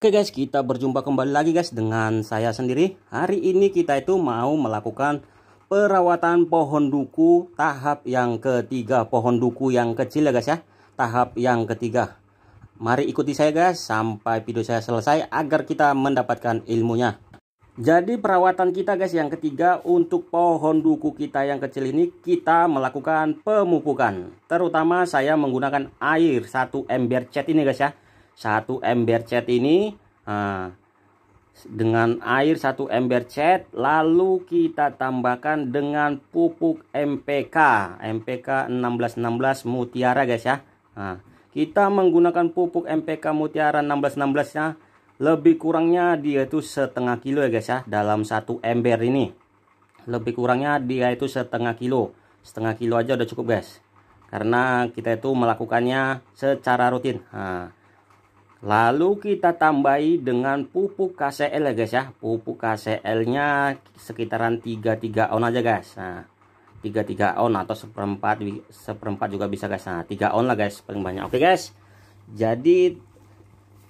Oke guys, kita berjumpa kembali lagi guys dengan saya sendiri. Hari ini kita itu mau melakukan perawatan pohon duku tahap yang ketiga, pohon duku yang kecil ya guys ya, tahap yang ketiga. Mari ikuti saya guys sampai video saya selesai agar kita mendapatkan ilmunya. Jadi perawatan kita guys yang ketiga untuk pohon duku kita yang kecil ini kita melakukan pemupukan. Terutama saya menggunakan air 1 ember cat ini guys ya satu ember cat ini nah, dengan air satu ember cat lalu kita tambahkan dengan pupuk MPK MPK 1616 mutiara guys ya nah, kita menggunakan pupuk MPK mutiara 1616 nya lebih kurangnya dia itu setengah kilo ya guys ya dalam satu ember ini lebih kurangnya dia itu setengah kilo setengah kilo aja udah cukup guys karena kita itu melakukannya secara rutin nah, Lalu kita tambahi dengan pupuk KCL ya guys ya. Pupuk KCL-nya sekitaran 33 on aja guys. Nah, 33 on atau seperempat seperempat juga bisa guys. Nah, 3 on lah guys paling banyak. Oke guys. Jadi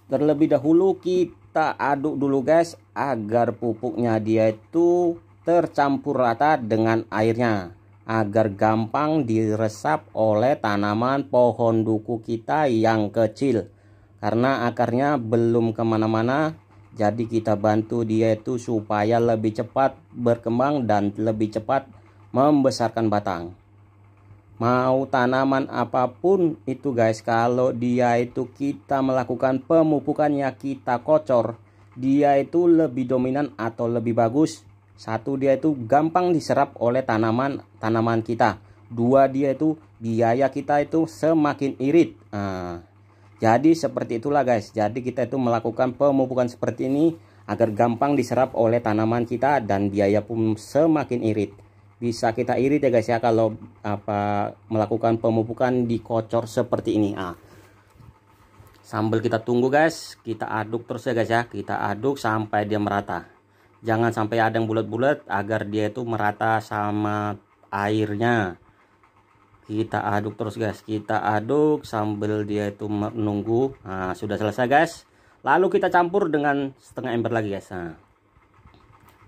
terlebih dahulu kita aduk dulu guys agar pupuknya dia itu tercampur rata dengan airnya agar gampang diresap oleh tanaman pohon duku kita yang kecil karena akarnya belum kemana-mana jadi kita bantu dia itu supaya lebih cepat berkembang dan lebih cepat membesarkan batang mau tanaman apapun itu guys kalau dia itu kita melakukan pemupukannya kita kocor dia itu lebih dominan atau lebih bagus satu dia itu gampang diserap oleh tanaman tanaman kita dua dia itu biaya kita itu semakin irit nah, jadi seperti itulah guys. Jadi kita itu melakukan pemupukan seperti ini agar gampang diserap oleh tanaman kita dan biaya pun semakin irit. Bisa kita irit ya guys ya kalau apa melakukan pemupukan dikocor seperti ini. Ah. Sambil kita tunggu guys, kita aduk terus ya guys ya. Kita aduk sampai dia merata. Jangan sampai ada yang bulat-bulat agar dia itu merata sama airnya kita aduk terus guys kita aduk sambil dia itu menunggu nah, sudah selesai guys lalu kita campur dengan setengah ember lagi guys nah,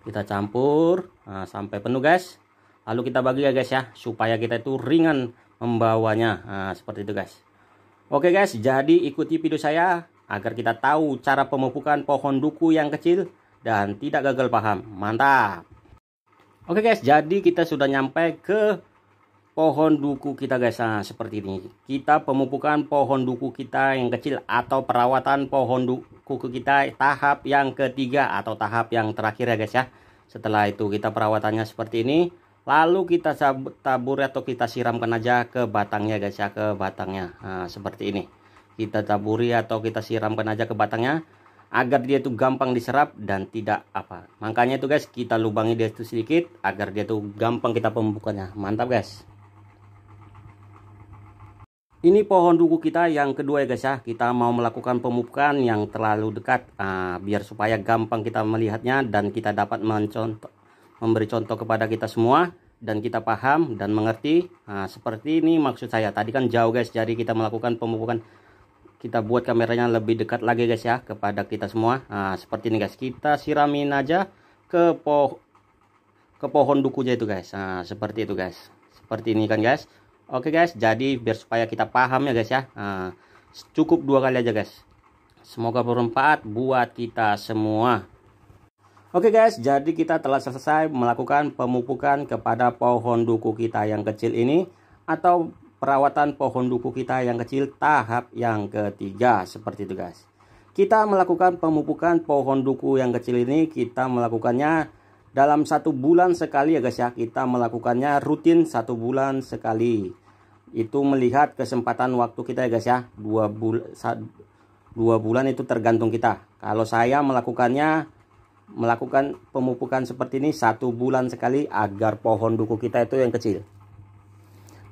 kita campur nah, sampai penuh guys lalu kita bagi ya guys ya supaya kita itu ringan membawanya nah, seperti itu guys oke guys jadi ikuti video saya agar kita tahu cara pemupukan pohon duku yang kecil dan tidak gagal paham mantap oke guys jadi kita sudah nyampe ke pohon duku kita guys nah seperti ini kita pemupukan pohon duku kita yang kecil atau perawatan pohon duku kita tahap yang ketiga atau tahap yang terakhir ya guys ya setelah itu kita perawatannya seperti ini lalu kita tabur atau kita siramkan aja ke batangnya guys ya ke batangnya nah, seperti ini kita taburi atau kita siramkan aja ke batangnya agar dia tuh gampang diserap dan tidak apa makanya itu guys kita lubangi dia tuh sedikit agar dia tuh gampang kita pembukanya mantap guys ini pohon duku kita yang kedua ya guys ya. Kita mau melakukan pemupukan yang terlalu dekat uh, biar supaya gampang kita melihatnya dan kita dapat mencontoh memberi contoh kepada kita semua dan kita paham dan mengerti. Nah, seperti ini maksud saya. Tadi kan jauh guys, jadi kita melakukan pemupukan kita buat kameranya lebih dekat lagi guys ya kepada kita semua. Nah, seperti ini guys. Kita siramin aja ke po ke pohon dukunya itu guys. Nah, seperti itu guys. Seperti ini kan guys. Oke guys, jadi biar supaya kita paham ya guys ya. Nah, cukup dua kali aja guys. Semoga bermanfaat buat kita semua. Oke guys, jadi kita telah selesai melakukan pemupukan kepada pohon duku kita yang kecil ini atau perawatan pohon duku kita yang kecil tahap yang ketiga seperti itu guys. Kita melakukan pemupukan pohon duku yang kecil ini kita melakukannya dalam satu bulan sekali ya guys ya. Kita melakukannya rutin satu bulan sekali itu melihat kesempatan waktu kita ya guys ya dua bulan dua bulan itu tergantung kita kalau saya melakukannya melakukan pemupukan seperti ini satu bulan sekali agar pohon duku kita itu yang kecil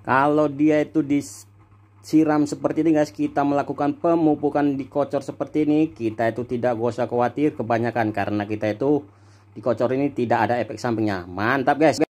kalau dia itu disiram seperti ini guys kita melakukan pemupukan dikocor seperti ini kita itu tidak gosok usah khawatir kebanyakan karena kita itu dikocor ini tidak ada efek sampingnya mantap guys